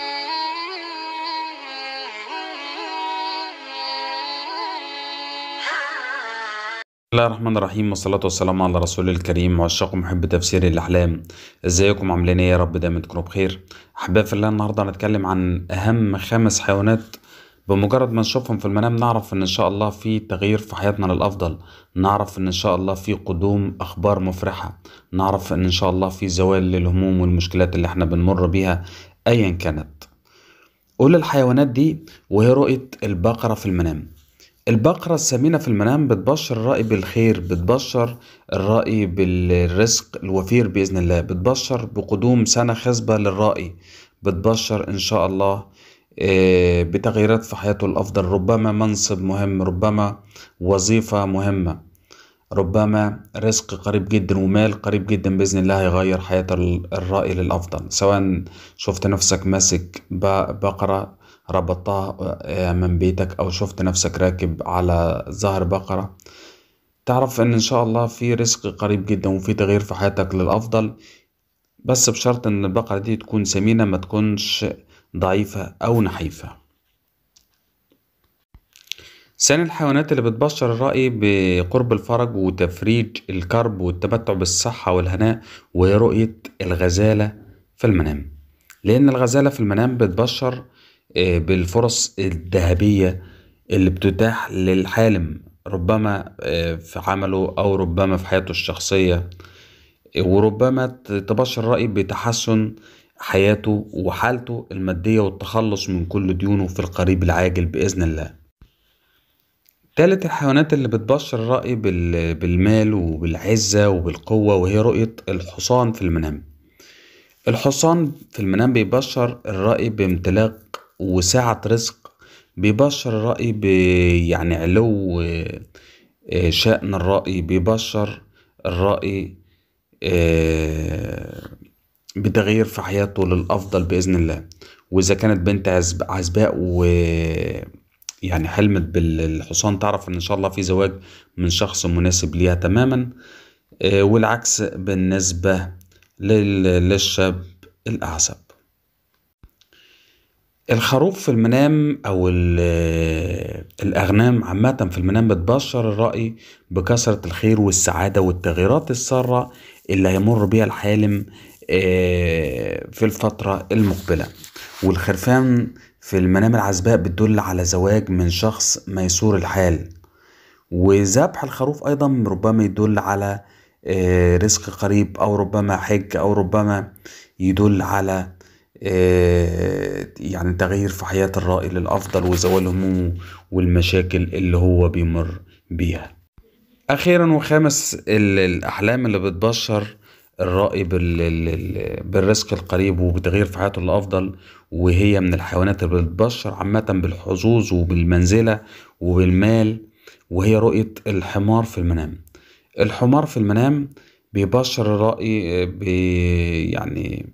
بسم الله الرحمن الرحيم والصلاة والسلام على رسول الكريم وعشاق محب تفسير الأحلام ازيكم عاملين ايه يا رب دايما تكونوا بخير أحباب في الله النهاردة هنتكلم عن أهم خمس حيوانات بمجرد ما نشوفهم في المنام نعرف ان ان شاء الله في تغيير في حياتنا للافضل نعرف ان ان شاء الله في قدوم اخبار مفرحه نعرف ان ان شاء الله في زوال للهموم والمشكلات اللي احنا بنمر بيها أيا كانت قول الحيوانات دي وهي رؤية البقرة في المنام البقرة السمينة في المنام بتبشر الرأي بالخير بتبشر الرأي بالرزق الوفير بإذن الله بتبشر بقدوم سنة خصبة للرأي بتبشر إن شاء الله آه، بتغييرات في حياته الأفضل ربما منصب مهم ربما وظيفة مهمة ربما رزق قريب جدا ومال قريب جدا باذن الله هيغير حياه الرائي للافضل سواء شفت نفسك ماسك بقره ربطتها آه، من بيتك او شفت نفسك راكب على ظهر بقره تعرف ان ان شاء الله في رزق قريب جدا وفي تغيير في حياتك للافضل بس بشرط ان البقره دي تكون سمينه ما تكونش ضعيفه او نحيفه ثاني الحيوانات اللي بتبشر الرأي بقرب الفرج وتفريج الكرب والتمتع بالصحة والهناء وهي رؤية الغزالة في المنام لأن الغزالة في المنام بتبشر آه، بالفرص الذهبية اللي بتتاح للحالم ربما آه، في عمله أو ربما في حياته الشخصية وربما تبشر الرأي بتحسن حياته وحالته المادية والتخلص من كل ديونه في القريب العاجل بإذن الله تالت الحيوانات اللي بتبشر الرأي بالمال وبالعزة وبالقوة وهي رؤية الحصان في المنام الحصان في المنام بيبشر الرأي بامتلاك وسعة رزق بيبشر الرأي ب يعني علو آه، شأن الرأي بيبشر الرأي آه، بتغيير في حياته للأفضل بإذن الله وإذا كانت بنت عزباء و يعني حلمت بالحصان تعرف ان شاء الله في زواج من شخص مناسب ليها تماما آه، والعكس بالنسبة للشاب الأعزب الخروف في المنام أو الأغنام عامة في المنام بتبشر الرأي بكثرة الخير والسعادة والتغييرات السارة اللي هيمر بيها الحالم آه، في الفترة المقبلة والخرفان في المنام العزباء بتدل على زواج من شخص ميسور الحال وذبح الخروف أيضا ربما يدل على آه، رزق قريب أو ربما حج أو ربما يدل على آه، يعني تغيير في حياة الرائي للأفضل وزوال همومه والمشاكل اللي هو بيمر بيها أخيرا وخامس الأحلام اللي بتبشر الرائي بالرزق القريب وبتغيير في حياته لأفضل وهي من الحيوانات اللي بتبشر عامة بالحظوظ وبالمنزلة وبالمال وهي رؤية الحمار في المنام الحمار في المنام بيبشر الرأي بي يعني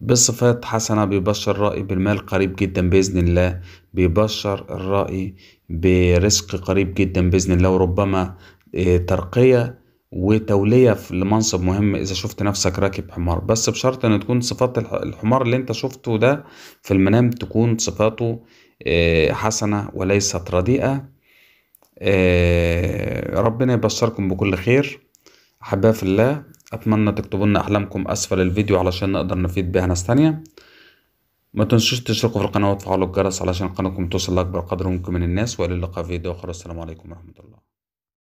بصفات حسنة بيبشر الرأي بالمال قريب جدا بإذن الله بيبشر الرأي برزق قريب جدا بإذن الله وربما آه، ترقية وتولية في- لمنصب مهم إذا شفت نفسك راكب حمار بس بشرط إن تكون صفات الح- الحمار اللي أنت شفته ده في المنام تكون صفاته آه، حسنة وليست رديئة آه، ربنا يبشركم بكل خير أحباء في الله أتمنى تكتبوا لنا أحلامكم أسفل الفيديو علشان نقدر نفيد بيها ناس تانية ما تنسوش تشتركوا في القناة وتفعلوا الجرس علشان قناتكم توصل لأكبر قدر ممكن من الناس وإلى اللقاء في فيديو آخر السلام عليكم ورحمة الله